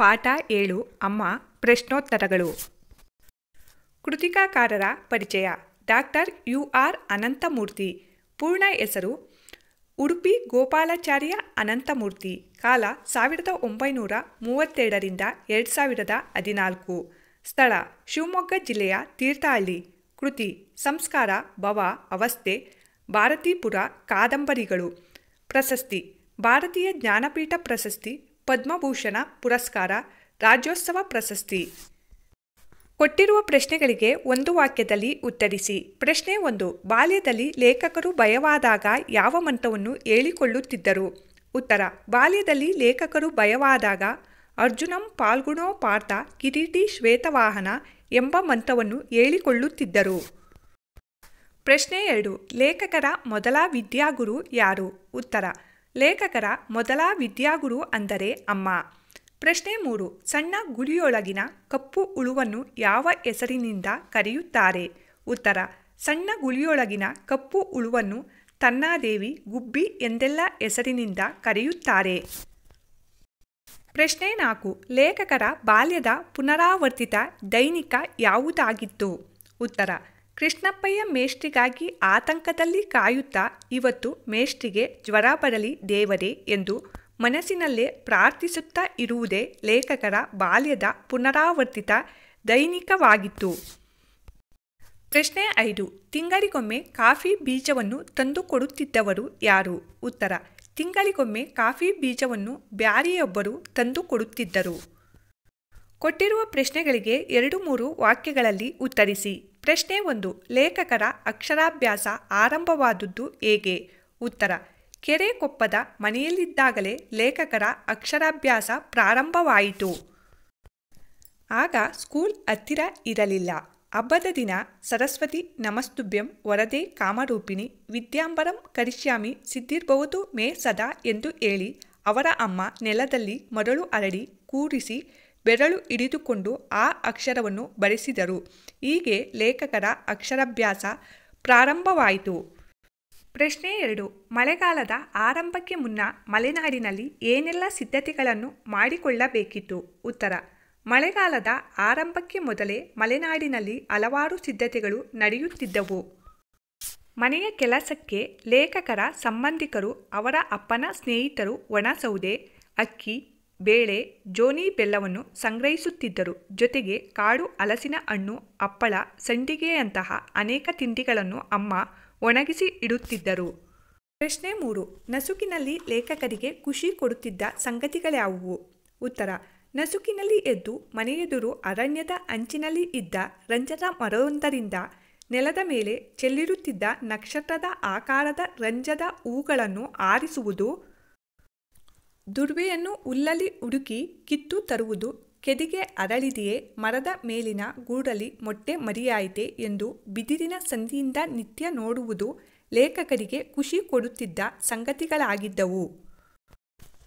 ಪಾಠ ಏಳು ಅಮ್ಮ ಪ್ರಶ್ನೋತ್ತರಗಳು ಕೃತಿಕಾಕಾರರ ಪರಿಚಯ ಡಾಕ್ಟರ್ ಯು ಆರ್ ಅನಂತಮೂರ್ತಿ ಪೂರ್ಣ ಹೆಸರು ಉಡುಪಿ ಗೋಪಾಲಾಚಾರ್ಯ ಅನಂತಮೂರ್ತಿ ಕಾಲ ಸಾವಿರದ ಒಂಬೈನೂರ ಮೂವತ್ತೆರಡರಿಂದ ಎರಡು ಸಾವಿರದ ಹದಿನಾಲ್ಕು ಸ್ಥಳ ಶಿವಮೊಗ್ಗ ಜಿಲ್ಲೆಯ ತೀರ್ಥಹಳ್ಳಿ ಕೃತಿ ಸಂಸ್ಕಾರ ಭವ ಅವಸ್ಥೆ ಭಾರತೀಪುರ ಕಾದಂಬರಿಗಳು ಪ್ರಶಸ್ತಿ ಭಾರತೀಯ ಜ್ಞಾನಪೀಠ ಪ್ರಶಸ್ತಿ ಪದ್ಮಭೂಷಣ ಪುರಸ್ಕಾರ ರಾಜ್ಯೋತ್ಸವ ಪ್ರಶಸ್ತಿ ಕೊಟ್ಟಿರುವ ಪ್ರಶ್ನೆಗಳಿಗೆ ಒಂದು ವಾಕ್ಯದಲ್ಲಿ ಉತ್ತರಿಸಿ ಪ್ರಶ್ನೆ ಒಂದು ಬಾಲ್ಯದಲ್ಲಿ ಲೇಖಕರು ಭಯವಾದಾಗ ಯಾವ ಮಂತ್ರವನ್ನು ಹೇಳಿಕೊಳ್ಳುತ್ತಿದ್ದರು ಉತ್ತರ ಬಾಲ್ಯದಲ್ಲಿ ಲೇಖಕರು ಭಯವಾದಾಗ ಅರ್ಜುನಂ ಪಾಲ್ಗುಣೋ ಪಾರ್ಥ ಕಿರೀಟಿ ಶ್ವೇತವಾಹನ ಎಂಬ ಮಂತ್ರವನ್ನು ಹೇಳಿಕೊಳ್ಳುತ್ತಿದ್ದರು ಪ್ರಶ್ನೆ ಎರಡು ಲೇಖಕರ ಮೊದಲ ವಿದ್ಯಾಗುರು ಯಾರು ಉತ್ತರ ಲೇಖಕರ ಮೊದಲ ವಿದ್ಯಾಗುರು ಅಂದರೆ ಅಮ್ಮ ಪ್ರಶ್ನೆ ಮೂರು ಸಣ್ಣ ಗುಳಿಯೊಳಗಿನ ಕಪ್ಪು ಉಳುವನ್ನು ಯಾವ ಹೆಸರಿನಿಂದ ಕರೆಯುತ್ತಾರೆ ಉತ್ತರ ಸಣ್ಣ ಗುಳಿಯೊಳಗಿನ ಕಪ್ಪು ಉಳುವನ್ನು ತನ್ನಾದೇವಿ ಗುಬ್ಬಿ ಎಂದೆಲ್ಲ ಹೆಸರಿನಿಂದ ಕರೆಯುತ್ತಾರೆ ಪ್ರಶ್ನೆ ನಾಲ್ಕು ಲೇಖಕರ ಬಾಲ್ಯದ ಪುನರಾವರ್ತಿತ ದೈನಿಕ ಯಾವುದಾಗಿತ್ತು ಉತ್ತರ ಕೃಷ್ಣಪ್ಪಯ್ಯ ಮೇಷ್ಟಿಗಾಗಿ ಆತಂಕದಲ್ಲಿ ಕಾಯುತ್ತಾ ಇವತ್ತು ಮೇಷ್ಟಿಗೆ ಜ್ವರ ಬರಲಿ ದೇವರೇ ಎಂದು ಮನಸ್ಸಿನಲ್ಲೇ ಪ್ರಾರ್ಥಿಸುತ್ತಾ ಇರುವುದೇ ಲೇಖಕರ ಬಾಲ್ಯದ ಪುನರಾವರ್ತಿತ ದೈನಿಕವಾಗಿತ್ತು ಪ್ರಶ್ನೆ ಐದು ತಿಂಗಳಿಗೊಮ್ಮೆ ಕಾಫಿ ಬೀಜವನ್ನು ತಂದುಕೊಡುತ್ತಿದ್ದವರು ಯಾರು ಉತ್ತರ ತಿಂಗಳಿಗೊಮ್ಮೆ ಕಾಫಿ ಬೀಜವನ್ನು ಬ್ಯಾರಿಯೊಬ್ಬರು ತಂದುಕೊಡುತ್ತಿದ್ದರು ಕೊಟ್ಟಿರುವ ಪ್ರಶ್ನೆಗಳಿಗೆ ಎರಡು ಮೂರು ವಾಕ್ಯಗಳಲ್ಲಿ ಉತ್ತರಿಸಿ ಪ್ರಶ್ನೆ ಒಂದು ಲೇಖಕರ ಅಕ್ಷರಾಭ್ಯಾಸ ಆರಂಭವಾದದ್ದು ಹೇಗೆ ಉತ್ತರ ಕೆರೆಕೊಪ್ಪದ ಮನೆಯಲ್ಲಿದ್ದಾಗಲೇ ಲೇಖಕರ ಅಕ್ಷರಾಭ್ಯಾಸ ಪ್ರಾರಂಭವಾಯಿತು ಆಗ ಸ್ಕೂಲ್ ಹತ್ತಿರ ಇರಲಿಲ್ಲ ಹಬ್ಬದ ದಿನ ಸರಸ್ವತಿ ನಮಸ್ತುಭ್ಯಂ ವರದೇ ಕಾಮರೂಪಿಣಿ ವಿದ್ಯಾಂಬರಂ ಕರಿಷ್ಯಾಮಿ ಸಿದ್ಧಿರ್ಬಹುದು ಮೇ ಸದಾ ಎಂದು ಹೇಳಿ ಅವರ ಅಮ್ಮ ನೆಲದಲ್ಲಿ ಮರಳು ಅರಡಿ ಕೂರಿಸಿ ಬೆರಳು ಹಿಡಿದುಕೊಂಡು ಆ ಅಕ್ಷರವನ್ನು ಬರೆಸಿದರು ಹೀಗೆ ಲೇಖಕರ ಅಕ್ಷರಾಭ್ಯಾಸ ಪ್ರಾರಂಭವಾಯಿತು ಪ್ರಶ್ನೆ ಎರಡು ಮಳೆಗಾಲದ ಆರಂಭಕ್ಕೆ ಮುನ್ನ ಮಲೆನಾಡಿನಲ್ಲಿ ಏನೆಲ್ಲ ಸಿದ್ಧತೆಗಳನ್ನು ಮಾಡಿಕೊಳ್ಳಬೇಕಿತ್ತು ಉತ್ತರ ಮಳೆಗಾಲದ ಆರಂಭಕ್ಕೆ ಮೊದಲೇ ಮಲೆನಾಡಿನಲ್ಲಿ ಹಲವಾರು ಸಿದ್ಧತೆಗಳು ನಡೆಯುತ್ತಿದ್ದವು ಮನೆಯ ಕೆಲಸಕ್ಕೆ ಲೇಖಕರ ಸಂಬಂಧಿಕರು ಅವರ ಅಪ್ಪನ ಸ್ನೇಹಿತರು ಒಣಸೌದೆ ಅಕ್ಕಿ ಬೇಳೆ ಜೋನಿ ಬೆಲ್ಲವನ್ನು ಸಂಗ್ರಹಿಸುತ್ತಿದ್ದರು ಜೊತೆಗೆ ಕಾಡು ಹಲಸಿನ ಹಣ್ಣು ಹಪ್ಪಳ ಸಂಡಿಗೆಯಂತಹ ಅನೇಕ ತಿಂಡಿಗಳನ್ನು ಅಮ್ಮ ಒಣಗಿಸಿ ಇಡುತ್ತಿದ್ದರು ಪ್ರಶ್ನೆ ಮೂರು ನಸುಕಿನಲ್ಲಿ ಲೇಖಕರಿಗೆ ಖುಷಿ ಕೊಡುತ್ತಿದ್ದ ಸಂಗತಿಗಳ್ಯಾವುವು ಉತ್ತರ ನಸುಕಿನಲ್ಲಿ ಎದ್ದು ಮನೆಯೆದುರು ಅರಣ್ಯದ ಅಂಚಿನಲ್ಲಿ ಇದ್ದ ರಂಜನ ಮರವೊಂದರಿಂದ ನೆಲದ ಮೇಲೆ ಚೆಲ್ಲಿರುತ್ತಿದ್ದ ನಕ್ಷತ್ರದ ಆಕಾರದ ರಂಜದ ಹೂಗಳನ್ನು ಆರಿಸುವುದು ದುರ್ವೆಯನ್ನು ಉಲ್ಲಲಿ ಹುಡುಕಿ ಕಿತ್ತು ತರುವುದು ಕೆದಿಗೆ ಅರಳಿದೆಯೇ ಮರದ ಮೇಲಿನ ಗೂಡಲಿ ಮೊಟ್ಟೆ ಮರಿಯಾಯಿತೆ ಎಂದು ಬಿದಿರಿನ ಸಂಧಿಯಿಂದ ನಿತ್ಯ ನೋಡುವುದು ಲೇಖಕರಿಗೆ ಖುಷಿ ಕೊಡುತ್ತಿದ್ದ ಸಂಗತಿಗಳಾಗಿದ್ದವು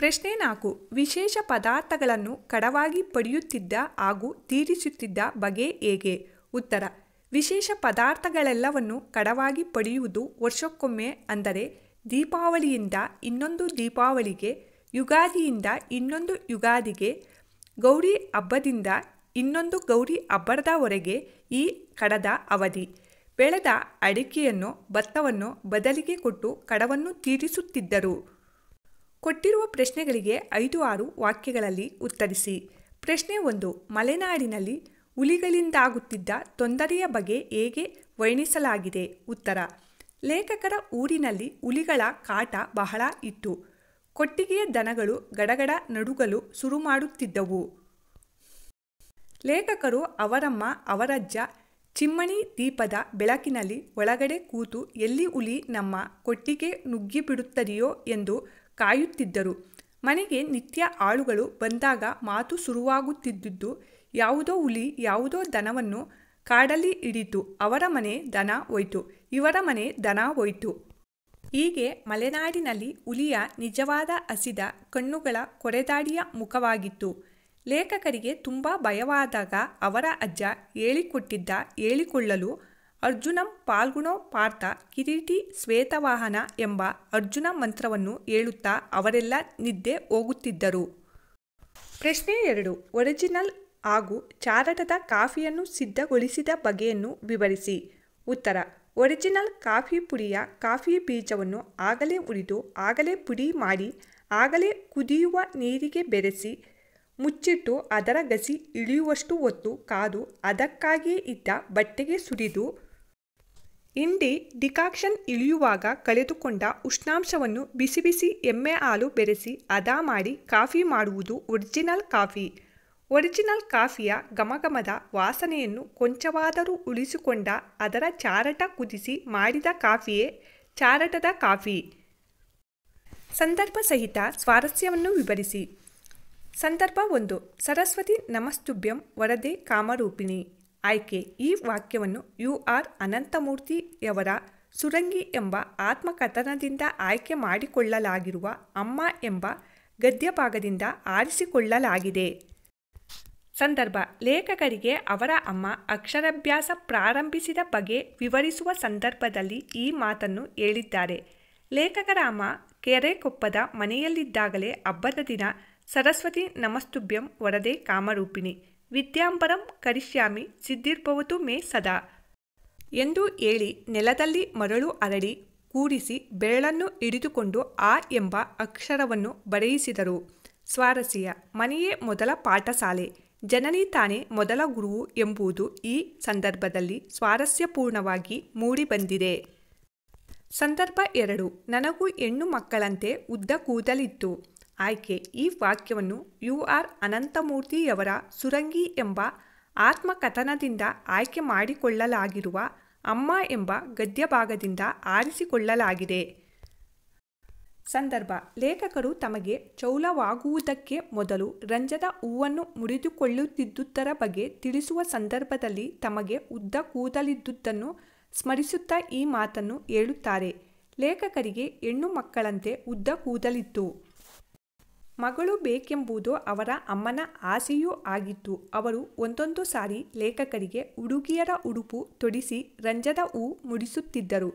ಪ್ರಶ್ನೆ ನಾಲ್ಕು ವಿಶೇಷ ಪದಾರ್ಥಗಳನ್ನು ಕಡವಾಗಿ ಪಡೆಯುತ್ತಿದ್ದ ಹಾಗೂ ತೀರಿಸುತ್ತಿದ್ದ ಬಗೆ ಹೇಗೆ ಉತ್ತರ ವಿಶೇಷ ಪದಾರ್ಥಗಳೆಲ್ಲವನ್ನು ಕಡವಾಗಿ ಪಡೆಯುವುದು ವರ್ಷಕ್ಕೊಮ್ಮೆ ಅಂದರೆ ದೀಪಾವಳಿಯಿಂದ ಇನ್ನೊಂದು ದೀಪಾವಳಿಗೆ ಯುಗಾದಿಯಿಂದ ಇನ್ನೊಂದು ಯುಗಾದಿಗೆ ಗೌರಿ ಹಬ್ಬದಿಂದ ಇನ್ನೊಂದು ಗೌರಿ ಹಬ್ಬದವರೆಗೆ ಈ ಕಡದ ಅವಧಿ ಬೆಳೆದ ಅಡಿಕೆಯನ್ನು ಭತ್ತವನ್ನು ಬದಲಿಗೆ ಕೊಟ್ಟು ಕಡವನ್ನು ತೀರಿಸುತ್ತಿದ್ದರು ಕೊಟ್ಟಿರುವ ಪ್ರಶ್ನೆಗಳಿಗೆ ಐದು ಆರು ವಾಕ್ಯಗಳಲ್ಲಿ ಉತ್ತರಿಸಿ ಪ್ರಶ್ನೆ ಒಂದು ಮಲೆನಾಡಿನಲ್ಲಿ ಹುಲಿಗಳಿಂದಾಗುತ್ತಿದ್ದ ತೊಂದರೆಯ ಬಗ್ಗೆ ಹೇಗೆ ವರ್ಣಿಸಲಾಗಿದೆ ಉತ್ತರ ಲೇಖಕರ ಊರಿನಲ್ಲಿ ಹುಲಿಗಳ ಕಾಟ ಬಹಳ ಇತ್ತು ಕೊಟ್ಟಿಗೆಯ ದನಗಳು ಗಡಗಡ ನಡುಗಲು ಶುರು ಮಾಡುತ್ತಿದ್ದವು ಲೇಖಕರು ಅವರಮ್ಮ ಅವರಜ್ಜ ಚಿಮ್ಮಣಿ ದೀಪದ ಬೆಳಕಿನಲ್ಲಿ ಒಳಗಡೆ ಕೂತು ಎಲ್ಲಿ ಹುಲಿ ನಮ್ಮ ಕೊಟ್ಟಿಗೆ ನುಗ್ಗಿಬಿಡುತ್ತದೆಯೋ ಎಂದು ಕಾಯುತ್ತಿದ್ದರು ಮನೆಗೆ ನಿತ್ಯ ಆಳುಗಳು ಬಂದಾಗ ಮಾತು ಶುರುವಾಗುತ್ತಿದ್ದುದು ಯಾವುದೋ ಹುಲಿ ಯಾವುದೋ ದನವನ್ನು ಕಾಡಲ್ಲಿ ಹಿಡಿತು ಅವರ ಮನೆ ದನ ಹೋಯ್ತು ಇವರ ಮನೆ ದನ ಹೋಯ್ತು ಹೀಗೆ ಮಲೆನಾಡಿನಲ್ಲಿ ಹುಲಿಯ ನಿಜವಾದ ಹಸಿದ ಕಣ್ಣುಗಳ ಕೊರೆದಾಡಿಯ ಮುಖವಾಗಿತ್ತು ಲೇಖಕರಿಗೆ ತುಂಬ ಭಯವಾದಾಗ ಅವರ ಅಜ್ಜ ಹೇಳಿಕೊಟ್ಟಿದ್ದ ಹೇಳಿಕೊಳ್ಳಲು ಅರ್ಜುನಂ ಪಾಲ್ಗುಣೋ ಪಾರ್ಥ ಕಿರೀಟಿ ಶ್ವೇತವಾಹನ ಎಂಬ ಅರ್ಜುನ ಮಂತ್ರವನ್ನು ಹೇಳುತ್ತಾ ಅವರೆಲ್ಲ ನಿದ್ದೆ ಹೋಗುತ್ತಿದ್ದರು ಪ್ರಶ್ನೆ ಎರಡು ಒರಿಜಿನಲ್ ಹಾಗೂ ಚಾರಟದ ಕಾಫಿಯನ್ನು ಸಿದ್ಧಗೊಳಿಸಿದ ಬಗೆಯನ್ನು ವಿವರಿಸಿ ಉತ್ತರ ಒರಿಜಿನಲ್ ಕಾಫಿ ಪುಡಿಯ ಕಾಫಿ ಬೀಜವನ್ನು ಆಗಲೇ ಉರಿದು ಆಗಲೇ ಪುಡಿ ಮಾಡಿ ಆಗಲೇ ಕುದಿಯುವ ನೀರಿಗೆ ಬೆರೆಸಿ ಮುಚ್ಚಿಟ್ಟು ಅದರ ಗಸಿ ಇಳಿಯುವಷ್ಟು ಹೊತ್ತು ಕಾದು ಅದಕ್ಕಾಗಿಯೇ ಇದ್ದ ಬಟ್ಟೆಗೆ ಸುರಿದು ಇಂಡಿ ಡಿಕಾಕ್ಷನ್ ಇಳಿಯುವಾಗ ಕಳೆದುಕೊಂಡ ಉಷ್ಣಾಂಶವನ್ನು ಬಿಸಿ ಬಿಸಿ ಎಮ್ಮೆ ಹಾಲು ಬೆರೆಸಿ ಅದಾ ಮಾಡಿ ಕಾಫಿ ಮಾಡುವುದು ಒರಿಜಿನಲ್ ಕಾಫಿ ಒರಿಜಿನಲ್ ಕಾಫಿಯ ಗಮಗಮದ ವಾಸನೆಯನ್ನು ಕೊಂಚವಾದರೂ ಉಳಿಸಿಕೊಂಡ ಅದರ ಚಾರಟ ಕುದಿಸಿ ಮಾಡಿದ ಕಾಫಿಯೇ ಚಾರಟದ ಕಾಫಿ ಸಂದರ್ಭ ಸಹಿತ ಸ್ವಾರಸ್ಯವನ್ನು ವಿವರಿಸಿ ಸಂದರ್ಭ ಒಂದು ಸರಸ್ವತಿ ನಮಸ್ತುಭ್ಯಂ ವರದೆ ಕಾಮರೂಪಿಣಿ ಆಯ್ಕೆ ಈ ವಾಕ್ಯವನ್ನು ಯು ಆರ್ ಅನಂತಮೂರ್ತಿಯವರ ಸುರಂಗಿ ಎಂಬ ಆತ್ಮಕಥನದಿಂದ ಆಯ್ಕೆ ಮಾಡಿಕೊಳ್ಳಲಾಗಿರುವ ಅಮ್ಮ ಎಂಬ ಗದ್ಯಭಾಗದಿಂದ ಆರಿಸಿಕೊಳ್ಳಲಾಗಿದೆ ಸಂದರ್ಭ ಲೇಖಕರಿಗೆ ಅವರ ಅಮ್ಮ ಅಕ್ಷರಾಭ್ಯಾಸ ಪ್ರಾರಂಭಿಸಿದ ಬಗ್ಗೆ ವಿವರಿಸುವ ಸಂದರ್ಭದಲ್ಲಿ ಈ ಮಾತನ್ನು ಹೇಳಿದ್ದಾರೆ ಲೇಖಕರ ಅಮ್ಮ ಕೆರೆಕೊಪ್ಪದ ಮನೆಯಲ್ಲಿದ್ದಾಗಲೇ ಹಬ್ಬದ ದಿನ ಸರಸ್ವತಿ ನಮಸ್ತುಭ್ಯಂ ವರದೆ ಕಾಮರೂಪಿಣಿ ವಿದ್ಯಾಂಬರಂ ಕರಿಷ್ಯಾಮಿ ಸಿದ್ಧಿರ್ಭವತು ಮೇ ಸದಾ ಎಂದು ಹೇಳಿ ನೆಲದಲ್ಲಿ ಮರಳು ಅರಳಿ ಕೂಡಿಸಿ ಬೆರಳನ್ನು ಹಿಡಿದುಕೊಂಡು ಆ ಎಂಬ ಅಕ್ಷರವನ್ನು ಬರೆಯಿಸಿದರು ಸ್ವಾರಸ್ಯ ಮನೆಯೇ ಮೊದಲ ಪಾಠಶಾಲೆ ಜನನಿ ತಾನೇ ಮೊದಲ ಗುರುವು ಎಂಬುದು ಈ ಸಂದರ್ಭದಲ್ಲಿ ಸ್ವಾರಸ್ಯಪೂರ್ಣವಾಗಿ ಮೂಡಿಬಂದಿದೆ ಸಂದರ್ಭ ಎರಡು ನನಗೂ ಹೆಣ್ಣು ಮಕ್ಕಳಂತೆ ಉದ್ದ ಕೂದಲಿತ್ತು ಆಯ್ಕೆ ಈ ವಾಕ್ಯವನ್ನು ಯು ಆರ್ ಅನಂತಮೂರ್ತಿಯವರ ಸುರಂಗಿ ಎಂಬ ಆತ್ಮಕಥನದಿಂದ ಆಯ್ಕೆ ಮಾಡಿಕೊಳ್ಳಲಾಗಿರುವ ಅಮ್ಮ ಎಂಬ ಗದ್ಯಭಾಗದಿಂದ ಆರಿಸಿಕೊಳ್ಳಲಾಗಿದೆ ಸಂದರ್ಭ ಲೇಖಕರು ತಮಗೆ ಚೌಲವಾಗುವುದಕ್ಕೆ ಮೊದಲು ರಂಜದ ಹೂವನ್ನು ಮುರಿದುಕೊಳ್ಳುತ್ತಿದ್ದುದರ ಬಗ್ಗೆ ತಿಳಿಸುವ ಸಂದರ್ಭದಲ್ಲಿ ತಮಗೆ ಉದ್ದ ಕೂದಲಿದ್ದುದನ್ನು ಸ್ಮರಿಸುತ್ತಾ ಈ ಮಾತನ್ನು ಹೇಳುತ್ತಾರೆ ಲೇಖಕರಿಗೆ ಹೆಣ್ಣು ಮಕ್ಕಳಂತೆ ಉದ್ದ ಕೂದಲಿತ್ತು ಮಗಳು ಬೇಕೆಂಬುದು ಅವರ ಅಮ್ಮನ ಆಸೆಯೂ ಆಗಿತ್ತು ಅವರು ಒಂದೊಂದು ಸಾರಿ ಲೇಖಕರಿಗೆ ಹುಡುಗಿಯರ ಉಡುಪು ತೊಡಿಸಿ ರಂಜದ ಹೂ ಮುಡಿಸುತ್ತಿದ್ದರು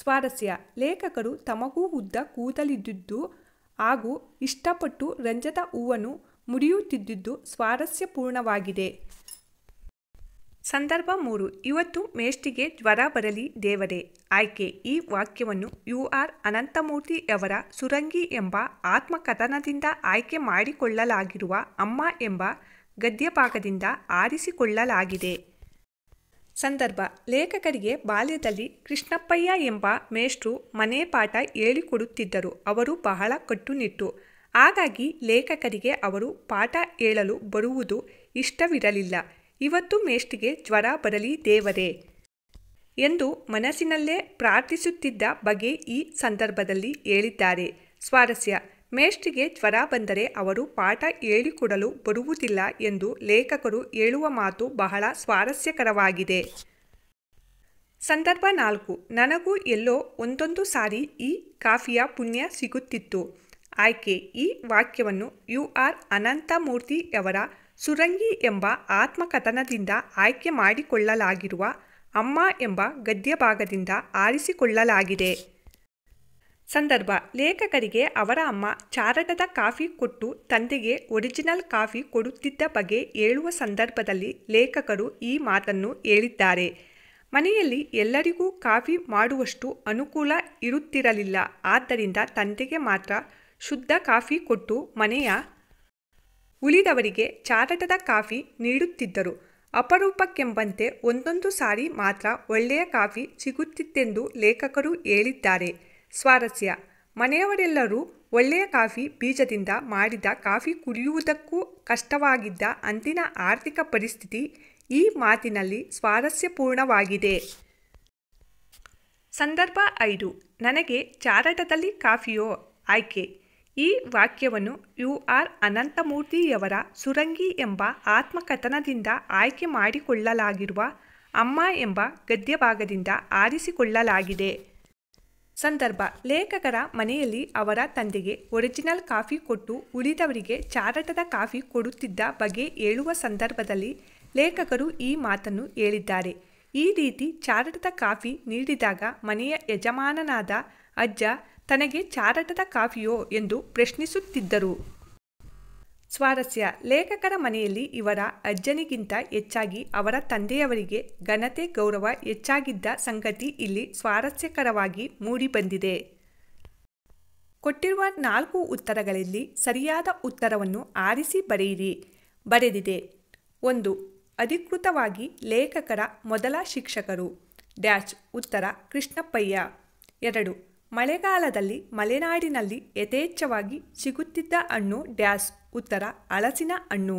ಸ್ವಾರಸ್ಯ ಲೇಖಕರು ತಮಗೂ ಉದ್ದ ಕೂದಲಿದ್ದುದು ಹಾಗೂ ಇಷ್ಟಪಟ್ಟು ರಂಜದ ಹೂವನ್ನು ಮುಡಿಯುತ್ತಿದ್ದುದು ಸ್ವಾರಸ್ಯಪೂರ್ಣವಾಗಿದೆ ಸಂದರ್ಭ ಮೂರು ಇವತ್ತು ಮೇಷ್ಟಿಗೆ ಜ್ವರ ಬರಲಿ ದೇವರೇ ಆಯ್ಕೆ ಈ ವಾಕ್ಯವನ್ನು ಯು ಆರ್ ಅನಂತಮೂರ್ತಿಯವರ ಸುರಂಗಿ ಎಂಬ ಆತ್ಮಕಥನದಿಂದ ಆಯ್ಕೆ ಮಾಡಿಕೊಳ್ಳಲಾಗಿರುವ ಅಮ್ಮ ಎಂಬ ಗದ್ಯಭಾಗದಿಂದ ಆರಿಸಿಕೊಳ್ಳಲಾಗಿದೆ ಸಂದರ್ಭ ಲೇಖಕರಿಗೆ ಬಾಲ್ಯದಲ್ಲಿ ಕೃಷ್ಣಪ್ಪಯ್ಯ ಎಂಬ ಮೇಷ್ಟ್ರು ಮನೆ ಪಾಠ ಹೇಳಿಕೊಡುತ್ತಿದ್ದರು ಅವರು ಬಹಳ ಕಟ್ಟುನಿಟ್ಟು ಹಾಗಾಗಿ ಲೇಖಕರಿಗೆ ಅವರು ಪಾಠ ಹೇಳಲು ಬರುವುದು ಇಷ್ಟವಿರಲಿಲ್ಲ ಇವತ್ತು ಮೇಷ್ಟಿಗೆ ಜ್ವರ ಬರಲಿ ದೇವರೇ ಎಂದು ಮನಸ್ಸಿನಲ್ಲೇ ಪ್ರಾರ್ಥಿಸುತ್ತಿದ್ದ ಬಗೆ ಈ ಸಂದರ್ಭದಲ್ಲಿ ಹೇಳಿದ್ದಾರೆ ಸ್ವಾರಸ್ಯ ಮೇಷ್ಟಿಗೆ ಜ್ವರ ಬಂದರೆ ಅವರು ಪಾಠ ಹೇಳಿಕೊಡಲು ಬರುವುದಿಲ್ಲ ಎಂದು ಲೇಖಕರು ಹೇಳುವ ಮಾತು ಬಹಳ ಸ್ವಾರಸ್ಯಕರವಾಗಿದೆ ಸಂದರ್ಭ ನಾಲ್ಕು ನನಗೂ ಎಲ್ಲೋ ಒಂದೊಂದು ಸಾರಿ ಈ ಕಾಫಿಯ ಪುಣ್ಯ ಸಿಗುತ್ತಿತ್ತು ಆಯ್ಕೆ ಈ ವಾಕ್ಯವನ್ನು ಯು ಆರ್ ಅನಂತಮೂರ್ತಿಯವರ ಸುರಂಗಿ ಎಂಬ ಆತ್ಮಕಥನದಿಂದ ಆಯ್ಕೆ ಮಾಡಿಕೊಳ್ಳಲಾಗಿರುವ ಅಮ್ಮ ಎಂಬ ಗದ್ಯಭಾಗದಿಂದ ಆರಿಸಿಕೊಳ್ಳಲಾಗಿದೆ ಸಂದರ್ಭ ಲೇಖಕರಿಗೆ ಅವರ ಅಮ್ಮ ಚಾರಣದ ಕಾಫಿ ಕೊಟ್ಟು ತಂದೆಗೆ ಒರಿಜಿನಲ್ ಕಾಫಿ ಕೊಡುತ್ತಿದ್ದ ಬಗ್ಗೆ ಹೇಳುವ ಸಂದರ್ಭದಲ್ಲಿ ಲೇಖಕರು ಈ ಮಾತನ್ನು ಹೇಳಿದ್ದಾರೆ ಮನೆಯಲ್ಲಿ ಎಲ್ಲರಿಗೂ ಕಾಫಿ ಮಾಡುವಷ್ಟು ಅನುಕೂಲ ಇರುತ್ತಿರಲಿಲ್ಲ ಆದ್ದರಿಂದ ತಂದೆಗೆ ಮಾತ್ರ ಶುದ್ಧ ಕಾಫಿ ಕೊಟ್ಟು ಮನೆಯ ಉಳಿದವರಿಗೆ ಚಾರಟದ ಕಾಫಿ ನೀಡುತ್ತಿದ್ದರು ಅಪರೂಪಕ್ಕೆಂಬಂತೆ ಒಂದೊಂದು ಸಾರಿ ಮಾತ್ರ ಒಳ್ಳೆಯ ಕಾಫಿ ಸಿಗುತ್ತಿತ್ತೆಂದು ಲೇಖಕರು ಹೇಳಿದ್ದಾರೆ ಸ್ವಾರಸ್ಯ ಮನೆಯವರೆಲ್ಲರೂ ಒಳ್ಳೆಯ ಕಾಫಿ ಬೀಜದಿಂದ ಮಾಡಿದ ಕಾಫಿ ಕುಡಿಯುವುದಕ್ಕೂ ಕಷ್ಟವಾಗಿದ್ದ ಅಂದಿನ ಆರ್ಥಿಕ ಪರಿಸ್ಥಿತಿ ಈ ಮಾತಿನಲ್ಲಿ ಸ್ವಾರಸ್ಯಪೂರ್ಣವಾಗಿದೆ ಸಂದರ್ಭ ಐದು ನನಗೆ ಚಾರಟದಲ್ಲಿ ಕಾಫಿಯೋ ಆಯ್ಕೆ ಈ ವಾಕ್ಯವನ್ನು ಯು ಆರ್ ಅನಂತಮೂರ್ತಿಯವರ ಸುರಂಗಿ ಎಂಬ ಆತ್ಮಕಥನದಿಂದ ಆಯ್ಕೆ ಮಾಡಿಕೊಳ್ಳಲಾಗಿರುವ ಅಮ್ಮ ಎಂಬ ಗದ್ಯಭಾಗದಿಂದ ಆರಿಸಿಕೊಳ್ಳಲಾಗಿದೆ ಸಂದರ್ಭ ಲೇಖಕರ ಮನೆಯಲ್ಲಿ ಅವರ ತಂದೆಗೆ ಒರಿಜಿನಲ್ ಕಾಫಿ ಕೊಟ್ಟು ಉಳಿದವರಿಗೆ ಚಾರಟದ ಕಾಫಿ ಕೊಡುತ್ತಿದ್ದ ಬಗ್ಗೆ ಹೇಳುವ ಸಂದರ್ಭದಲ್ಲಿ ಲೇಖಕರು ಈ ಮಾತನ್ನು ಹೇಳಿದ್ದಾರೆ ಈ ರೀತಿ ಚಾರಟದ ಕಾಫಿ ನೀಡಿದಾಗ ಮನೆಯ ಯಜಮಾನನಾದ ಅಜ್ಜ ತನಗೆ ಚಾರಟದ ಕಾಫಿಯೋ ಎಂದು ಪ್ರಶ್ನಿಸುತ್ತಿದ್ದರು ಸ್ವಾರಸ್ಯ ಲೇಖಕರ ಮನೆಯಲ್ಲಿ ಇವರ ಅಜ್ಜನಿಗಿಂತ ಹೆಚ್ಚಾಗಿ ಅವರ ತಂದೆಯವರಿಗೆ ಘನತೆ ಗೌರವ ಹೆಚ್ಚಾಗಿದ್ದ ಸಂಗತಿ ಇಲ್ಲಿ ಸ್ವಾರಸ್ಯಕರವಾಗಿ ಮೂಡಿಬಂದಿದೆ ಕೊಟ್ಟಿರುವ ನಾಲ್ಕು ಉತ್ತರಗಳಲ್ಲಿ ಸರಿಯಾದ ಉತ್ತರವನ್ನು ಆರಿಸಿ ಬರೆಯಿರಿ ಬರೆದಿದೆ ಒಂದು ಅಧಿಕೃತವಾಗಿ ಲೇಖಕರ ಮೊದಲ ಶಿಕ್ಷಕರು ಡ್ಯಾಚ್ ಉತ್ತರ ಕೃಷ್ಣಪ್ಪಯ್ಯ ಎರಡು ಮಳೆಗಾಲದಲ್ಲಿ ಮಲೆನಾಡಿನಲ್ಲಿ ಯಥೇಚ್ಛವಾಗಿ ಸಿಗುತ್ತಿದ್ದ ಹಣ್ಣು ಡ್ಯಾಸ್ ಉತ್ತರ ಅಳಸಿನ ಹಣ್ಣು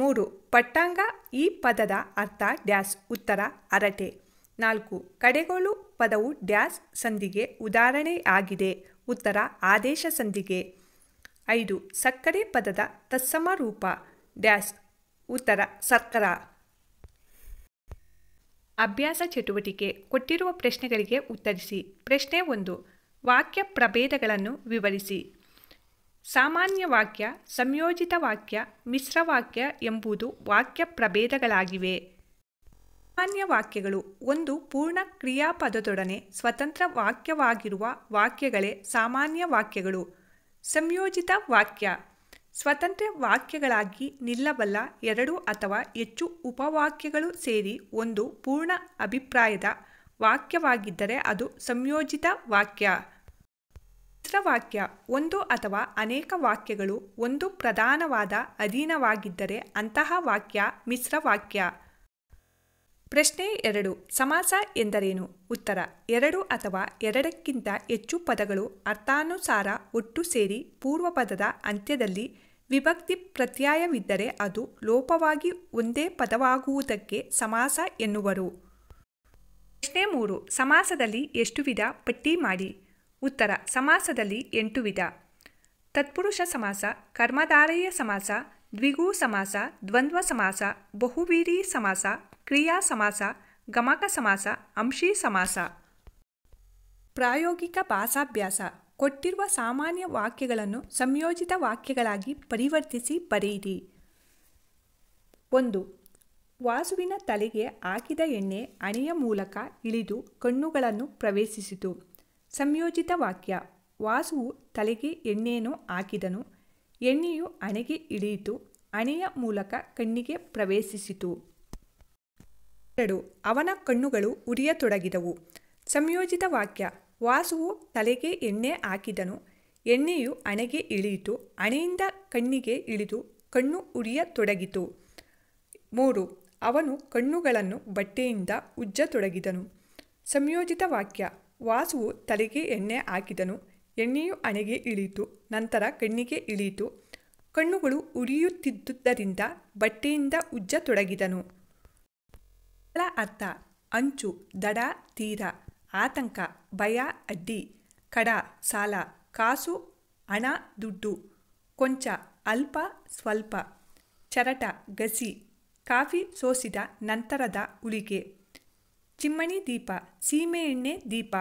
ಮೂರು ಪಟ್ಟಾಂಗ ಈ ಪದದ ಅರ್ಥ ಡ್ಯಾಸ್ ಉತ್ತರ ಅರಟೆ ನಾಲ್ಕು ಕಡೆಗೋಲು ಪದವು ಡ್ಯಾಸ್ ಸಂಧಿಗೆ ಉದಾಹರಣೆಯಾಗಿದೆ ಉತ್ತರ ಆದೇಶ ಸಂಧಿಗೆ ಐದು ಸಕ್ಕರೆ ಪದದ ತತ್ಸಮ ರೂಪ ಡ್ಯಾಸ್ ಉತ್ತರ ಸರ್ಕರ ಅಭ್ಯಾಸ ಚಟುವಟಿಕೆ ಕೊಟ್ಟಿರುವ ಪ್ರಶ್ನೆಗಳಿಗೆ ಉತ್ತರಿಸಿ ಪ್ರಶ್ನೆ ಒಂದು ವಾಕ್ಯ ಪ್ರಭೇದಗಳನ್ನು ವಿವರಿಸಿ ಸಾಮಾನ್ಯ ವಾಕ್ಯ ಸಂಯೋಜಿತ ವಾಕ್ಯ ಮಿಶ್ರವಾಕ್ಯ ಎಂಬುದು ವಾಕ್ಯ ಪ್ರಭೇದಗಳಾಗಿವೆ ಸಾಮಾನ್ಯ ವಾಕ್ಯಗಳು ಒಂದು ಪೂರ್ಣ ಕ್ರಿಯಾಪದದೊಡನೆ ಸ್ವತಂತ್ರ ವಾಕ್ಯವಾಗಿರುವ ವಾಕ್ಯಗಳೇ ಸಾಮಾನ್ಯ ವಾಕ್ಯಗಳು ಸಂಯೋಜಿತ ವಾಕ್ಯ ಸ್ವತಂತ್ರ ವಾಕ್ಯಗಳಾಗಿ ನಿಲ್ಲಬಲ್ಲ ಎರಡು ಅಥವಾ ಹೆಚ್ಚು ಉಪವಾಕ್ಯಗಳು ಸೇರಿ ಒಂದು ಪೂರ್ಣ ಅಭಿಪ್ರಾಯದ ವಾಕ್ಯವಾಗಿದ್ದರೆ ಅದು ಸಂಯೋಜಿತ ವಾಕ್ಯ ಮಿಶ್ರ ಒಂದು ಅಥವಾ ಅನೇಕ ವಾಕ್ಯಗಳು ಒಂದು ಪ್ರಧಾನವಾದ ಅಧೀನವಾಗಿದ್ದರೆ ಅಂತಹ ವಾಕ್ಯ ಮಿಶ್ರವಾಕ್ಯ ಪ್ರಶ್ನೆ ಎರಡು ಸಮಾಸ ಎಂದರೇನು ಉತ್ತರ ಎರಡು ಅಥವಾ ಎರಡಕ್ಕಿಂತ ಹೆಚ್ಚು ಪದಗಳು ಅರ್ಥಾನುಸಾರ ಒಟ್ಟು ಸೇರಿ ಪೂರ್ವಪದದ ಅಂತ್ಯದಲ್ಲಿ ವಿಭಕ್ತಿ ಪ್ರತ್ಯಯವಿದ್ದರೆ ಅದು ಲೋಪವಾಗಿ ಒಂದೇ ಪದವಾಗುವುದಕ್ಕೆ ಸಮಾಸ ಎನ್ನುವರು ಪ್ರಶ್ನೆ ಮೂರು ಸಮಾಸದಲ್ಲಿ ಎಷ್ಟು ವಿಧ ಪಟ್ಟಿ ಮಾಡಿ ಉತ್ತರ ಸಮಾಸದಲ್ಲಿ ಎಂಟು ವಿಧ ತತ್ಪುರುಷ ಸಮಾಸ ಕರ್ಮಧಾರಯ ಸಮಾಸ ದ್ವಿಗು ಸಮಾಸ ದ್ವಂದ್ವ ಸಮಾಸ ಬಹುವೀರಿ ಸಮಾಸ ಕ್ರಿಯಾ ಸಮಾಸ ಗಮಕ ಸಮಾಸ ಅಂಶಿ ಸಮಾಸ ಪ್ರಾಯೋಗಿಕ ಭಾಷಾಭ್ಯಾಸ ಕೊಟ್ಟಿರುವ ಸಾಮಾನ್ಯ ವಾಕ್ಯಗಳನ್ನು ಸಂಯೋಜಿತ ವಾಕ್ಯಗಳಾಗಿ ಪರಿವರ್ತಿಸಿ ಬರೆಯಿರಿ ಒಂದು ವಾಸುವಿನ ತಲೆಗೆ ಹಾಕಿದ ಎಣ್ಣೆ ಅಣೆಯ ಮೂಲಕ ಇಳಿದು ಕಣ್ಣುಗಳನ್ನು ಪ್ರವೇಶಿಸಿತು ಸಂಯೋಜಿತ ವಾಕ್ಯ ವಾಸುವು ತಲೆಗೆ ಎಣ್ಣೆಯನ್ನು ಹಾಕಿದನು ಎಣ್ಣೆಯು ಅಣೆಗೆ ಇಳಿಯಿತು ಅಣೆಯ ಮೂಲಕ ಕಣ್ಣಿಗೆ ಪ್ರವೇಶಿಸಿತು ಎರಡು ಅವನ ಕಣ್ಣುಗಳು ಉರಿಯತೊಡಗಿದವು ಸಂಯೋಜಿತ ವಾಕ್ಯ ವಾಸುವು ತಲೆಗೆ ಎಣ್ಣೆ ಹಾಕಿದನು ಎಣ್ಣೆಯು ಅಣೆಗೆ ಇಳಿಯಿತು ಅಣೆಯಿಂದ ಕಣ್ಣಿಗೆ ಇಳಿದು ಕಣ್ಣು ಉರಿಯತೊಡಗಿತು ಮೂರು ಅವನು ಕಣ್ಣುಗಳನ್ನು ಬಟ್ಟೆಯಿಂದ ಉಜ್ಜತೊಡಗಿದನು ಸಂಯೋಜಿತ ವಾಕ್ಯ ವಾಸುವು ತಲೆಗೆ ಎಣ್ಣೆ ಹಾಕಿದನು ಎಣ್ಣೆಯು ಅಣೆಗೆ ಇಳಿಯಿತು ನಂತರ ಕಣ್ಣಿಗೆ ಇಳಿಯಿತು ಕಣ್ಣುಗಳು ಉರಿಯುತ್ತಿದ್ದುದರಿಂದ ಬಟ್ಟೆಯಿಂದ ಉಜ್ಜತೊಡಗಿದನು ಅರ್ಥ ಅಂಚು ದಡ ತೀರ ಆತಂಕ ಭಯ ಅಡ್ಡಿ ಕಡ ಸಾಲ ಕಾಸು ಹಣ ದುಡ್ಡು ಕೊಂಚ ಅಲ್ಪ ಸ್ವಲ್ಪ ಚರಟ ಗಸಿ ಕಾಫಿ ಸೋಸಿದ ನಂತರದ ಉಳಿಗೆ ಚಿಮ್ಮಣಿ ದೀಪ ಸೀಮೆಎಣ್ಣೆ ದೀಪ